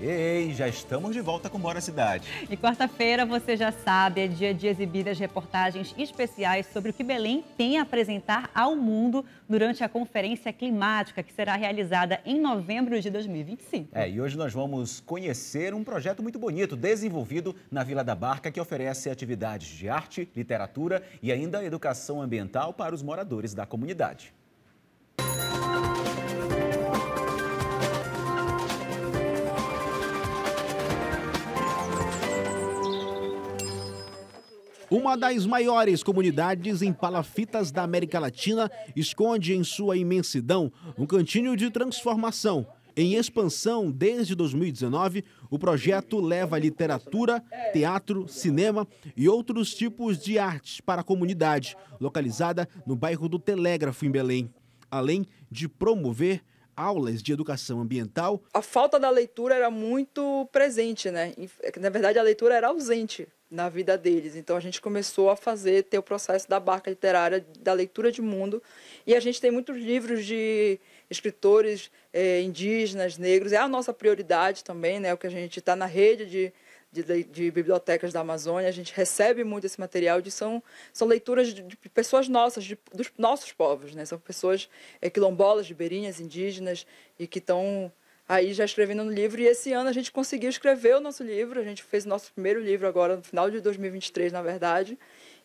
Ei, já estamos de volta com Bora Cidade. E quarta-feira, você já sabe, é dia de exibidas reportagens especiais sobre o que Belém tem a apresentar ao mundo durante a Conferência Climática, que será realizada em novembro de 2025. É, e hoje nós vamos conhecer um projeto muito bonito, desenvolvido na Vila da Barca, que oferece atividades de arte, literatura e ainda educação ambiental para os moradores da comunidade. Uma das maiores comunidades em palafitas da América Latina esconde em sua imensidão um cantinho de transformação. Em expansão desde 2019, o projeto leva literatura, teatro, cinema e outros tipos de artes para a comunidade, localizada no bairro do Telégrafo, em Belém, além de promover aulas de educação ambiental. A falta da leitura era muito presente, né? É na verdade, a leitura era ausente na vida deles. Então a gente começou a fazer ter o processo da barca literária da leitura de mundo e a gente tem muitos livros de escritores eh, indígenas, negros. É a nossa prioridade também, né? O que a gente está na rede de de, de, bibliotecas da Amazônia, a gente recebe muito esse material, de, são, são leituras de, de pessoas nossas, de, dos nossos povos, né? são pessoas é, quilombolas, ribeirinhas, indígenas, e que estão aí já escrevendo no livro, e esse ano a gente conseguiu escrever o nosso livro, a gente fez o nosso primeiro livro agora, no final de 2023, na verdade,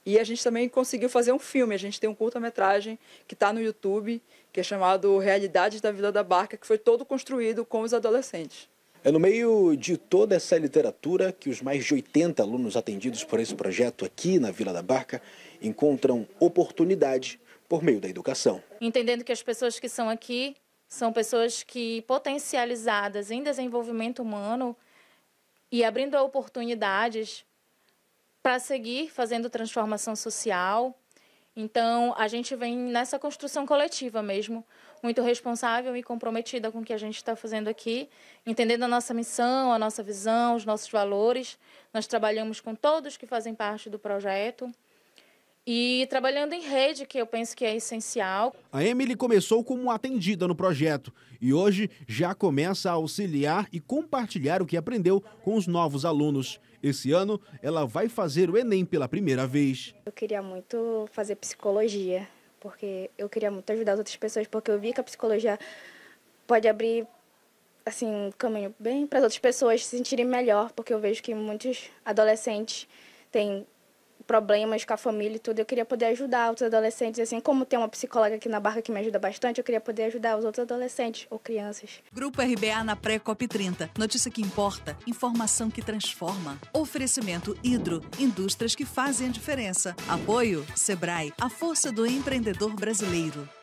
e a gente também conseguiu fazer um filme, a gente tem um curta-metragem que está no YouTube, que é chamado Realidades da Vila da Barca, que foi todo construído com os adolescentes. É no meio de toda essa literatura que os mais de 80 alunos atendidos por esse projeto aqui na Vila da Barca encontram oportunidade por meio da educação. Entendendo que as pessoas que são aqui são pessoas que potencializadas em desenvolvimento humano e abrindo oportunidades para seguir fazendo transformação social. Então, a gente vem nessa construção coletiva mesmo, muito responsável e comprometida com o que a gente está fazendo aqui, entendendo a nossa missão, a nossa visão, os nossos valores. Nós trabalhamos com todos que fazem parte do projeto. E trabalhando em rede, que eu penso que é essencial. A Emily começou como atendida no projeto e hoje já começa a auxiliar e compartilhar o que aprendeu com os novos alunos. Esse ano, ela vai fazer o Enem pela primeira vez. Eu queria muito fazer psicologia porque eu queria muito ajudar as outras pessoas, porque eu vi que a psicologia pode abrir assim um caminho bem para as outras pessoas se sentirem melhor, porque eu vejo que muitos adolescentes têm problemas com a família e tudo, eu queria poder ajudar outros adolescentes, assim, como tem uma psicóloga aqui na barra que me ajuda bastante, eu queria poder ajudar os outros adolescentes ou crianças. Grupo RBA na pré-COP 30. Notícia que importa, informação que transforma. Oferecimento Hidro, indústrias que fazem a diferença. Apoio Sebrae, a força do empreendedor brasileiro.